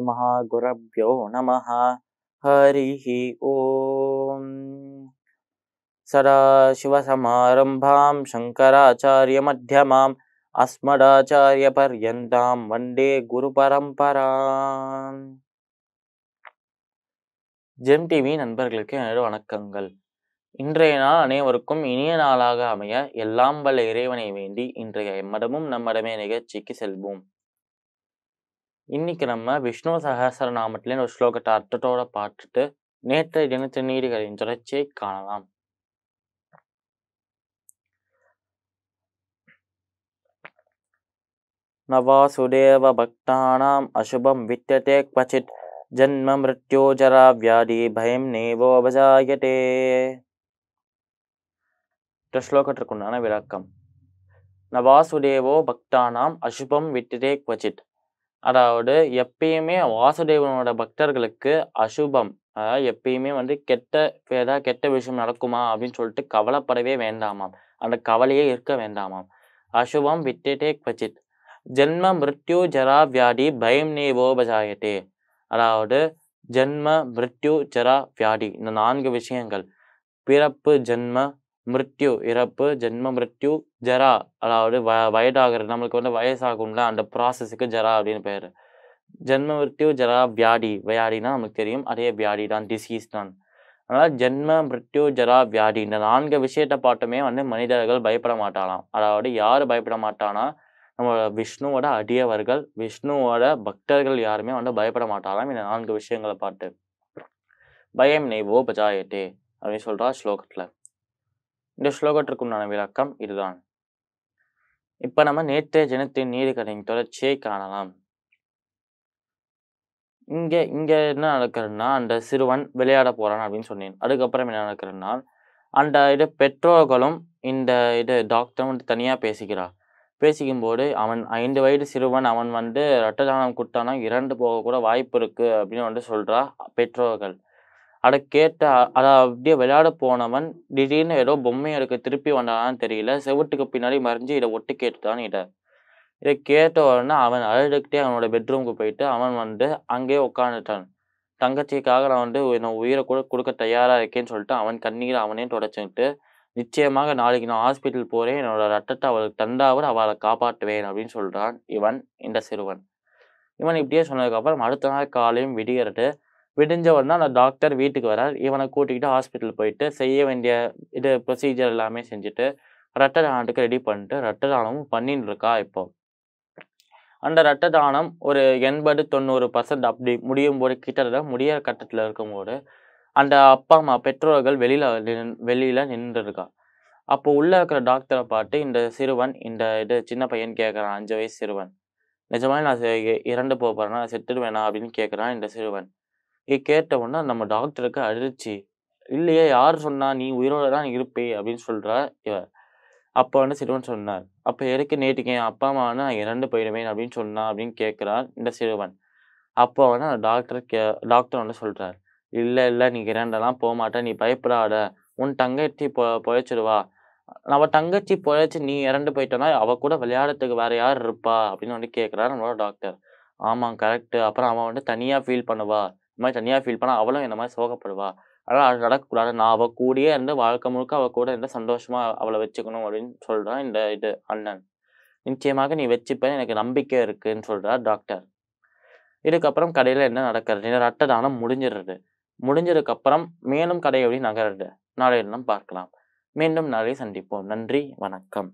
श्रीमहागुरभ्यो नमः हरिः ॐ सदाशिवसमारम्भां शङ्कराचार्यमध्यमाम् வண்டே குரு गुरुपरम्पराम् ஜெம் டிவி நண்பர்களுக்கு எனது வணக்கங்கள் இன்றைய நாள் அனைவருக்கும் இனிய நாளாக அமைய எல்லாம் வல்ல இறைவனை வேண்டி இன்றைய எம்மடமும் நம்மடமே நிகழ்ச்சிக்கு செல்வோம் இன்னைக்கு நம்ம விஷ்ணு சகசர நாமத்திலேயே ஒரு ஸ்லோகத்தை அர்த்தத்தோட பார்த்துட்டு நேற்றைய தினத்து நீடுகளின் தொடர்ச்சியை காணலாம் நவாசுதேவ பக்தானாம் அசுபம் வித்தியதே क्वचित् ஜன்ம மிருத்யோஜரா வியாதி பயம் நேவோபஜாயதே இந்த ஸ்லோகத்திற்குண்டான விளக்கம் நவாசுதேவோ பக்தானாம் அசுபம் வித்தியதே क्वचित् அதாவது எப்பயுமே வாசுதேவனோட பக்தர்களுக்கு அசுபம் அதாவது எப்பயுமே வந்து கெட்ட ஏதாவது கெட்ட விஷயம் நடக்குமா அப்படின்னு சொல்லிட்டு கவலைப்படவே வேண்டாமாம் அந்த கவலையே இருக்க வேண்டாமாம் அசுபம் விட்டுட்டே பச்சித் ஜென்ம மிருத்யு ஜரா வியாதி பயம் நேவோபஜாயத்தே அதாவது ஜென்ம மிருத்யு ஜரா வியாதி இந்த நான்கு விஷயங்கள் பிறப்பு ஜென்ம மிருத்யு இறப்பு ஜென்ம மிருத்யு ஜரா அதாவது வ வயதாகிறது நம்மளுக்கு வந்து வயசாகும்ல அந்த ப்ராசஸுக்கு ஜரா அப்படின்னு பேர் ஜென்ம மிருத்யு ஜரா வியாதி வியாடினா நமக்கு தெரியும் அதே வியாடி தான் டிசீஸ் தான் அதனால் ஜென்ம மிருத்யு ஜரா வியாதி இந்த நான்கு விஷயத்தை பார்த்துமே வந்து மனிதர்கள் பயப்பட மாட்டானாம் அதாவது யார் பயப்பட மாட்டானா நம்மளோட விஷ்ணுவோட அடியவர்கள் விஷ்ணுவோட பக்தர்கள் யாருமே வந்து பயப்பட மாட்டாராம் இந்த நான்கு விஷயங்களை பார்த்து பயம் நெய்வோ பஜாயட்டே அப்படின்னு சொல்கிறா ஸ்லோகத்தில் இந்த ஸ்லோகத்திற்குண்டான விளக்கம் இதுதான் இப்போ நம்ம நேற்றைய ஜனத்தின் நீதிக்கதையின் தொடர்ச்சியை காணலாம் இங்கே இங்கே என்ன நடக்கிறதுனா அந்த சிறுவன் விளையாட போகிறான் அப்படின்னு சொன்னேன் அதுக்கப்புறம் என்ன நடக்கிறதுனா அந்த இது பெற்றோர்களும் இந்த இது டாக்டரும் வந்து தனியாக பேசிக்கிறான் பேசிக்கும்போது அவன் ஐந்து வயது சிறுவன் அவன் வந்து இரத்த தானம் கொடுத்தானா இறந்து போக கூட வாய்ப்பு இருக்குது அப்படின்னு வந்து சொல்கிறா பெற்றோர்கள் அதை கேட்ட அதை அப்படியே விளையாட போனவன் திடீர்னு ஏதோ பொம்மை எடுக்க திருப்பி வந்தானான்னு தெரியல செவட்டுக்கு பின்னாடி மறைஞ்சு இதை ஒட்டு கேட்டுதான் இதை இதை கேட்ட உடனே அவன் அழுதுகிட்டே அவனோட பெட்ரூமுக்கு போயிட்டு அவன் வந்து அங்கேயே உட்காந்துட்டான் தங்கச்சிக்காக நான் வந்து நான் உயிரை கூட கொடுக்க தயாராக இருக்கேன்னு சொல்லிட்டு அவன் கண்ணீரை அவனே தொடச்சுக்கிட்டு நிச்சயமாக நாளைக்கு நான் ஹாஸ்பிட்டல் போகிறேன் என்னோட ரத்தத்தை அவளுக்கு தந்தாவது அவளை காப்பாற்றுவேன் அப்படின்னு சொல்கிறான் இவன் இந்த சிறுவன் இவன் இப்படியே சொன்னதுக்கப்புறம் அடுத்த நாள் காலையும் விடிகிறது விடிஞ்ச உடனே அந்த டாக்டர் வீட்டுக்கு வரார் இவனை கூட்டிக்கிட்டு ஹாஸ்பிட்டல் போயிட்டு செய்ய வேண்டிய இது ப்ரொசீஜர் எல்லாமே செஞ்சுட்டு ரத்த தானத்துக்கு ரெடி பண்ணிட்டு ரத்த தானமும் பண்ணின்னு இருக்கா இப்போ அந்த ரத்த தானம் ஒரு எண்பது தொண்ணூறு பர்சன்ட் அப்படி முடியும் போது கிட்டத்தட்ட முடிய கட்டத்தில் இருக்கும்போது அந்த அப்பா அம்மா பெற்றோர்கள் வெளியில் வெளியில் நின்றுருக்கா அப்போ உள்ளே இருக்கிற டாக்டரை பார்த்து இந்த சிறுவன் இந்த இது சின்ன பையன் கேட்குறான் அஞ்சு வயசு சிறுவன் நிஜமாக நான் இறந்து போகிறேன்னா செத்துடுவேனா அப்படின்னு கேட்குறான் இந்த சிறுவன் இதை கேட்டவுடனே நம்ம டாக்டருக்கு அழிச்சு இல்லையே யார் சொன்னா நீ உயிரோட தான் இருப்பே அப்படின்னு சொல்றா இவர் அப்போ வந்து சிறுவன் சொன்னார் அப்போ எதுக்கு நேற்றுக்கு என் அப்பா அம்மா நான் இறந்து போயிடுவேன் அப்படின்னு சொன்னான் அப்படின்னு கேட்குறான் இந்த சிறுவன் அப்போ வந்து அந்த டாக்டர் கே டாக்டர் வந்து சொல்கிறார் இல்லை இல்லை நீ இறண்டெல்லாம் போக மாட்டேன் நீ பயப்படாத உன் தங்கச்சி பொ பொழைச்சிடுவா அவள் தங்கச்சி பொழைச்சி நீ இறந்து போயிட்டனா அவள் கூட விளையாடுறதுக்கு வேற யார் இருப்பா அப்படின்னு வந்து கேட்குறாரு நம்மளோட டாக்டர் ஆமாம் கரெக்டு அப்புறம் அவன் வந்து தனியாக ஃபீல் பண்ணுவா இந்த மாதிரி தனியாக ஃபீல் பண்ணால் அவளும் என்ன மாதிரி சோகப்படுவா அதனால் அது நடக்கக்கூடாது நான் அவள் கூடயே இருந்து வாழ்க்கை முழுக்க அவள் கூட இருந்து சந்தோஷமாக அவளை வச்சுக்கணும் அப்படின்னு சொல்கிறான் இந்த இது அண்ணன் நிச்சயமாக நீ வச்சுப்பேன் எனக்கு நம்பிக்கை இருக்குன்னு சொல்கிறார் டாக்டர் இதுக்கப்புறம் கடையில் என்ன நடக்கிறது இந்த ரத்த தானம் முடிஞ்சிடுறது முடிஞ்சதுக்கப்புறம் மேலும் கடை எப்படி நகருது நாளை பார்க்கலாம் மீண்டும் நாளை சந்திப்போம் நன்றி வணக்கம்